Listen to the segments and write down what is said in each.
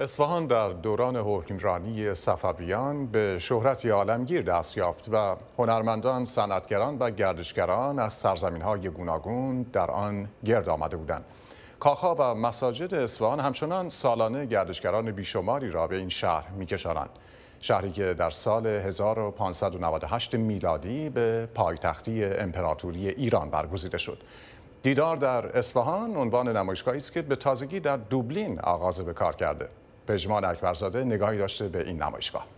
اصفهان در دوران حکمرانی صفویان به شهرت عالمگیر دست یافت و هنرمندان، صنعتگران و گردشگران از سرزمین های گوناگون در آن گرد آمده بودند. کاخا و مساجد اصفهان همچنان سالانه گردشگران بیشماری را به این شهر میکشانند. شهری که در سال 1598 میلادی به پایتختی امپراتوری ایران برگزیده شد. دیدار در اصفهان عنوان نمایشگاهی است که به تازگی در دوبلین آغاز به کار کرده. پژمان اکبرزاده نگاهی داشته به این نمایشگاه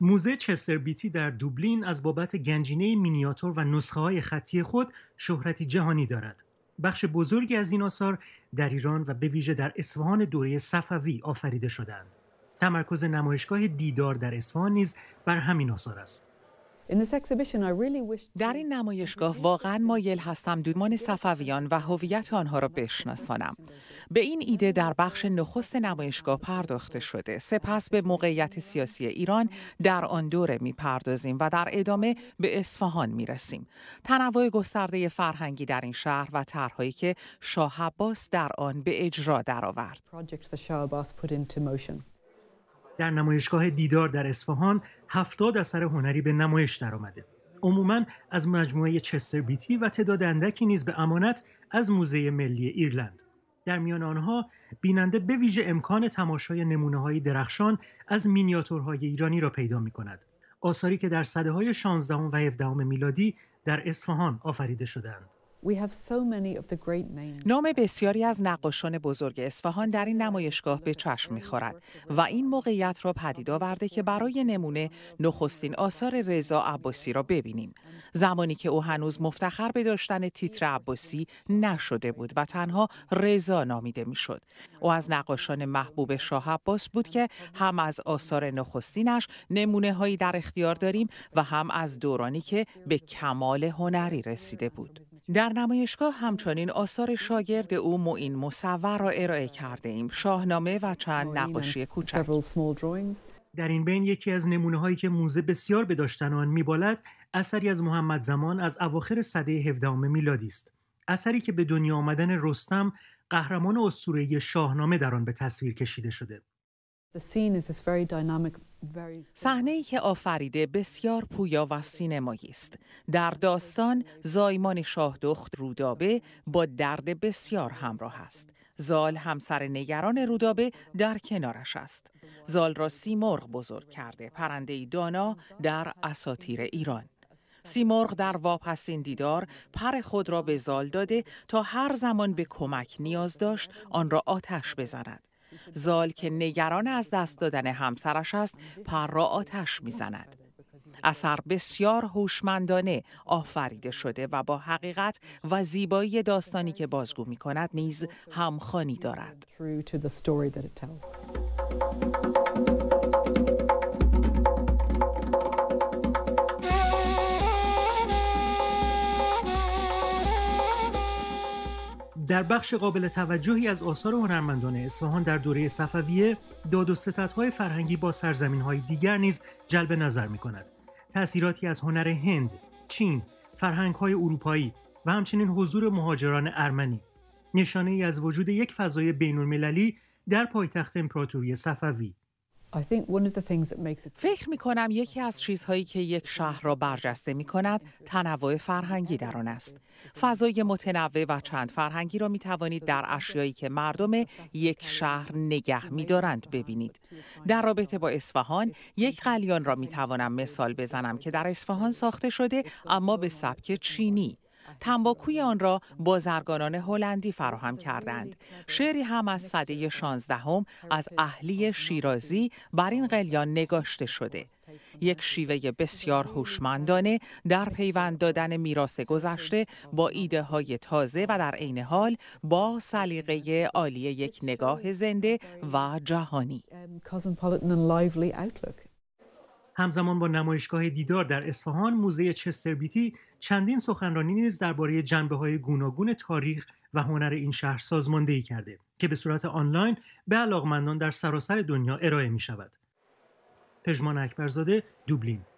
موزه چستر بیتی در دوبلین از بابت گنجینه مینیاتور و نسخه های خطی خود شهرتی جهانی دارد. بخش بزرگی از این آثار در ایران و به ویژه در اصفهان دوره صفوی آفریده شدند. تمرکز نمایشگاه دیدار در اصفهان نیز بر همین آثار است. در این نمایشگاه واقعا مایل هستم دومان صفویان و هویت آنها را بشناسانم. به این ایده در بخش نخست نمایشگاه پرداخته شده. سپس به موقعیت سیاسی ایران در آن دوره می پردازیم و در ادامه به اصفهان می رسیم. تنوع گسترده فرهنگی در این شهر و طرحهایی که شاه در آن به اجرا درآورد. در نمایشگاه دیدار در اصفهان هفتاد اثر هنری به نمایش درآمده. عموما از مجموعه چستر بیتی و تعداد اندکی نیز به امانت از موزه ملی ایرلند. در میان آنها بیننده به ویژه امکان تماشای نمونه های درخشان از مینیاتورهای ایرانی را پیدا می کند. آثاری که در صده های 16 و 17 میلادی در اصفهان آفریده شدند. نام بسیاری از نقاشان بزرگ اصفهان در این نمایشگاه به چشم میخورد و این موقعیت را پدید آورده که برای نمونه نخستین آثار رضا عباسی را ببینیم زمانی که او هنوز مفتخر به داشتن تیتر عباسی نشده بود و تنها رضا نامیده میشد او از نقاشان محبوب شاه عباس بود که هم از آثار نخستینش نمونه هایی در اختیار داریم و هم از دورانی که به کمال هنری رسیده بود در نمایشگاه همچنین آثار شاگرد او معین مصور را ارائه کرده ایم شاهنامه و چند نقاشی کوچک در این بین یکی از نمونه هایی که موزه بسیار به داشتن آن میبالد اثری از محمد زمان از اواخر سده 17 میلادی است اثری که به دنیا آمدن رستم قهرمان اسطوره شاهنامه در آن به تصویر کشیده شده صحنه ای که آفریده بسیار پویا و سینمایی است. در داستان زایمان شاهدخت رودابه با درد بسیار همراه است. زال همسر نگران رودابه در کنارش است. زال را سیمرغ بزرگ کرده پرنده دانا در اساتیر ایران. سیمرغ در واپسین دیدار پر خود را به زال داده تا هر زمان به کمک نیاز داشت آن را آتش بزند. زال که نگران از دست دادن همسرش است پر را آتش میزند اثر بسیار هوشمندانه آفریده شده و با حقیقت و زیبایی داستانی که بازگو می کند نیز همخانی دارد. در بخش قابل توجهی از آثار هنرمندان اصفهان در دوره صفویه داد و ستدهای فرهنگی با های دیگر نیز جلب نظر می کند. تأثیراتی از هنر هند، چین، های اروپایی و همچنین حضور مهاجران ارمنی نشانه ای از وجود یک فضای بین در پایتخت امپراتوری صفوی فکر می کنم یکی از چیزهایی که یک شهر را برجسته می کند تنوع فرهنگی در آن است. فضای متنوع و چند فرهنگی را می توانید در اشیایی که مردم یک شهر نگه می دارند ببینید. در رابطه با اسفهان یک قلیان را می توانم مثال بزنم که در اصفهان ساخته شده اما به سبک چینی. تنباکوی آن را بازرگانان هلندی فراهم کردند. شعری هم از صده 16 هم از اهلی شیرازی بر این قلیان نگاشته شده. یک شیوه بسیار هوشمندانه در پیوند دادن میراث گذشته با ایده های تازه و در عین حال با سلیقه عالی یک نگاه زنده و جهانی. Um, همزمان با نمایشگاه دیدار در اصفهان موزه چستر بیتی چندین سخنرانی نیز درباره جنبه های گوناگون تاریخ و هنر این شهر سازماندهی کرده که به صورت آنلاین به علاقمندان در سراسر دنیا ارائه می شود. پژمان اکبرزاده دوبلین